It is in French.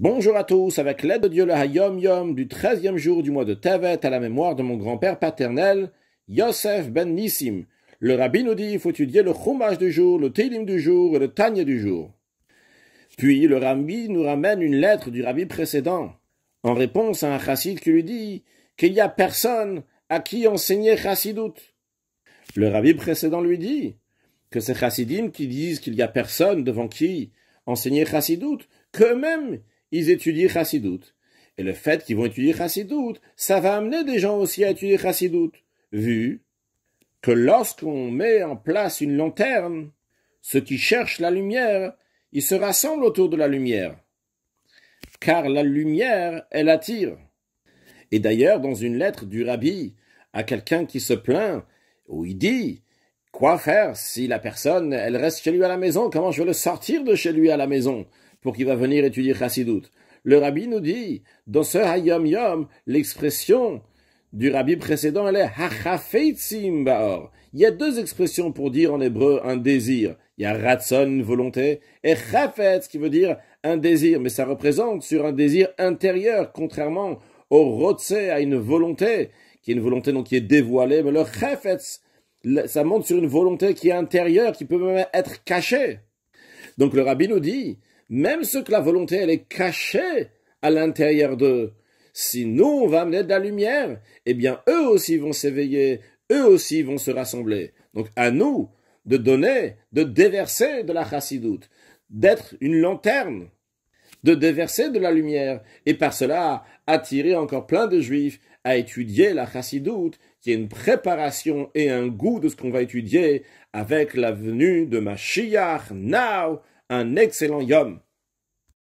Bonjour à tous, avec l'aide de Dieu le Hayom Yom du treizième jour du mois de Tevet à la mémoire de mon grand-père paternel, Yosef ben Nissim. Le rabbi nous dit il faut étudier le Chumash du jour, le Télim du jour et le Tanya du jour. Puis le rabbi nous ramène une lettre du rabbi précédent, en réponse à un chassid qui lui dit qu'il n'y a personne à qui enseigner chassidout. Le rabbi précédent lui dit que c'est chassidim qui disent qu'il n'y a personne devant qui enseigner chassidout, qu'eux-mêmes ils étudient Chassidut. Et le fait qu'ils vont étudier Chassidut, ça va amener des gens aussi à étudier Chassidut, vu que lorsqu'on met en place une lanterne, ceux qui cherchent la lumière, ils se rassemblent autour de la lumière, car la lumière, elle attire. Et d'ailleurs, dans une lettre du rabbi à quelqu'un qui se plaint, où il dit Quoi faire si la personne, elle reste chez lui à la maison Comment je vais le sortir de chez lui à la maison pour qu'il va venir étudier Chassidut. Le rabbi nous dit, dans ce Hayom Yom, l'expression du rabbi précédent, elle est Hachafeitzim Baor. Il y a deux expressions pour dire en hébreu un désir. Il y a Ratson, une volonté, et Chafetz, qui veut dire un désir, mais ça représente sur un désir intérieur, contrairement au Rotze, à une volonté, qui est une volonté qui est dévoilée, mais le Chafetz, ça monte sur une volonté qui est intérieure, qui peut même être cachée. Donc le rabbi nous dit, même ce que la volonté, elle est cachée à l'intérieur d'eux. Si nous, on va amener de la lumière, eh bien, eux aussi vont s'éveiller, eux aussi vont se rassembler. Donc, à nous de donner, de déverser de la chassidoute, d'être une lanterne, de déverser de la lumière, et par cela attirer encore plein de juifs à étudier la chassidoute, qui est une préparation et un goût de ce qu'on va étudier avec la venue de Mashiach, now, un excellent homme.